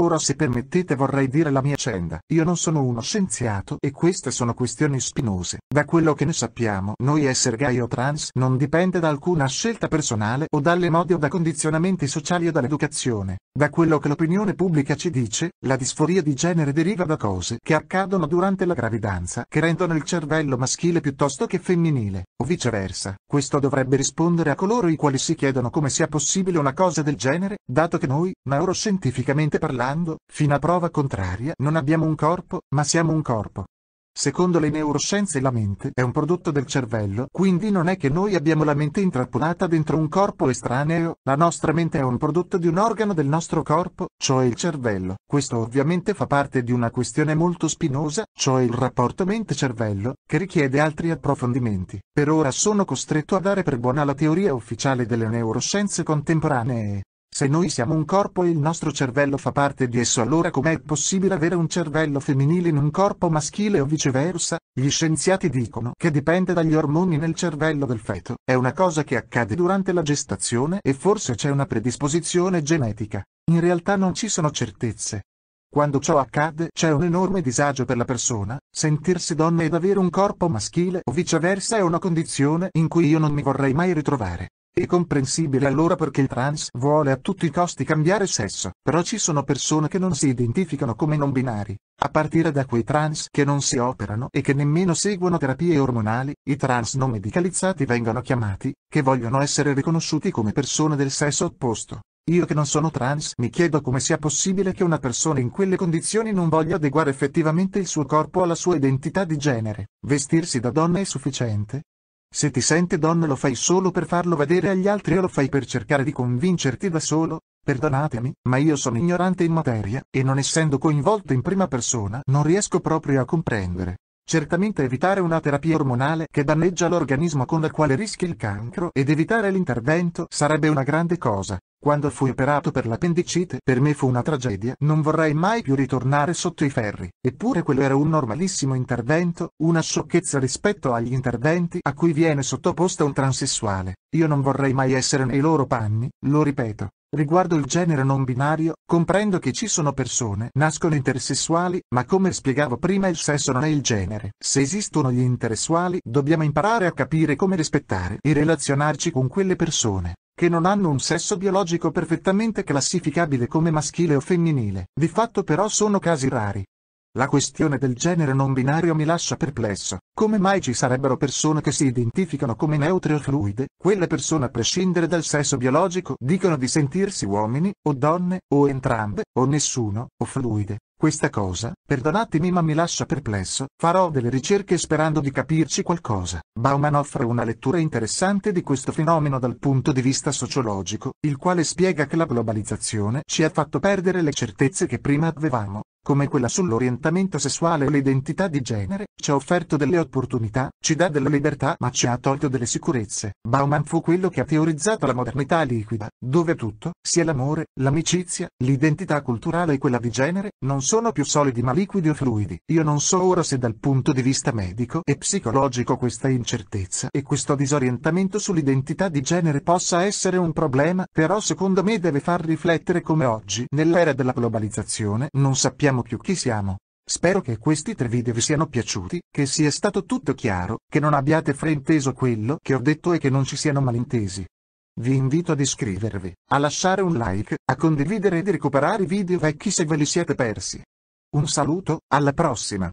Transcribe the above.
Ora se permettete vorrei dire la mia accenda. Io non sono uno scienziato e queste sono questioni spinose. Da quello che ne sappiamo, noi essere gay o trans non dipende da alcuna scelta personale o dalle mode o da condizionamenti sociali o dall'educazione. Da quello che l'opinione pubblica ci dice, la disforia di genere deriva da cose che accadono durante la gravidanza che rendono il cervello maschile piuttosto che femminile, o viceversa. Questo dovrebbe rispondere a coloro i quali si chiedono come sia possibile una cosa del genere, dato che noi, neuroscientificamente parlando, parlando, fino a prova contraria, non abbiamo un corpo, ma siamo un corpo. Secondo le neuroscienze la mente è un prodotto del cervello, quindi non è che noi abbiamo la mente intrappolata dentro un corpo estraneo, la nostra mente è un prodotto di un organo del nostro corpo, cioè il cervello. Questo ovviamente fa parte di una questione molto spinosa, cioè il rapporto mente-cervello, che richiede altri approfondimenti. Per ora sono costretto a dare per buona la teoria ufficiale delle neuroscienze contemporanee. Se noi siamo un corpo e il nostro cervello fa parte di esso allora com'è possibile avere un cervello femminile in un corpo maschile o viceversa? Gli scienziati dicono che dipende dagli ormoni nel cervello del feto. È una cosa che accade durante la gestazione e forse c'è una predisposizione genetica. In realtà non ci sono certezze. Quando ciò accade c'è un enorme disagio per la persona, sentirsi donna ed avere un corpo maschile o viceversa è una condizione in cui io non mi vorrei mai ritrovare. È comprensibile allora perché il trans vuole a tutti i costi cambiare sesso, però ci sono persone che non si identificano come non binari. A partire da quei trans che non si operano e che nemmeno seguono terapie ormonali, i trans non medicalizzati vengono chiamati, che vogliono essere riconosciuti come persone del sesso opposto. Io che non sono trans mi chiedo come sia possibile che una persona in quelle condizioni non voglia adeguare effettivamente il suo corpo alla sua identità di genere. Vestirsi da donna è sufficiente, se ti sente donna lo fai solo per farlo vedere agli altri o lo fai per cercare di convincerti da solo? Perdonatemi, ma io sono ignorante in materia, e non essendo coinvolto in prima persona non riesco proprio a comprendere. Certamente evitare una terapia ormonale che danneggia l'organismo con la quale rischi il cancro ed evitare l'intervento sarebbe una grande cosa. Quando fui operato per l'appendicite per me fu una tragedia, non vorrei mai più ritornare sotto i ferri. Eppure quello era un normalissimo intervento, una sciocchezza rispetto agli interventi a cui viene sottoposta un transessuale. Io non vorrei mai essere nei loro panni, lo ripeto. Riguardo il genere non binario, comprendo che ci sono persone nascono intersessuali, ma come spiegavo prima il sesso non è il genere. Se esistono gli intersessuali, dobbiamo imparare a capire come rispettare e relazionarci con quelle persone che non hanno un sesso biologico perfettamente classificabile come maschile o femminile. Di fatto però sono casi rari. La questione del genere non binario mi lascia perplesso. Come mai ci sarebbero persone che si identificano come neutre o fluide? Quelle persone a prescindere dal sesso biologico dicono di sentirsi uomini, o donne, o entrambe, o nessuno, o fluide. Questa cosa, perdonatemi ma mi lascia perplesso, farò delle ricerche sperando di capirci qualcosa. Bauman offre una lettura interessante di questo fenomeno dal punto di vista sociologico, il quale spiega che la globalizzazione ci ha fatto perdere le certezze che prima avevamo come quella sull'orientamento sessuale o l'identità di genere, ci ha offerto delle opportunità, ci dà delle libertà ma ci ha tolto delle sicurezze. Bauman fu quello che ha teorizzato la modernità liquida, dove tutto, sia l'amore, l'amicizia, l'identità culturale e quella di genere, non sono più solidi ma liquidi o fluidi. Io non so ora se dal punto di vista medico e psicologico questa incertezza e questo disorientamento sull'identità di genere possa essere un problema, però secondo me deve far riflettere come oggi, nell'era della globalizzazione, non sappiamo sappiamo più chi siamo. Spero che questi tre video vi siano piaciuti, che sia stato tutto chiaro, che non abbiate frainteso quello che ho detto e che non ci siano malintesi. Vi invito ad iscrivervi, a lasciare un like, a condividere ed recuperare i video vecchi se ve li siete persi. Un saluto, alla prossima!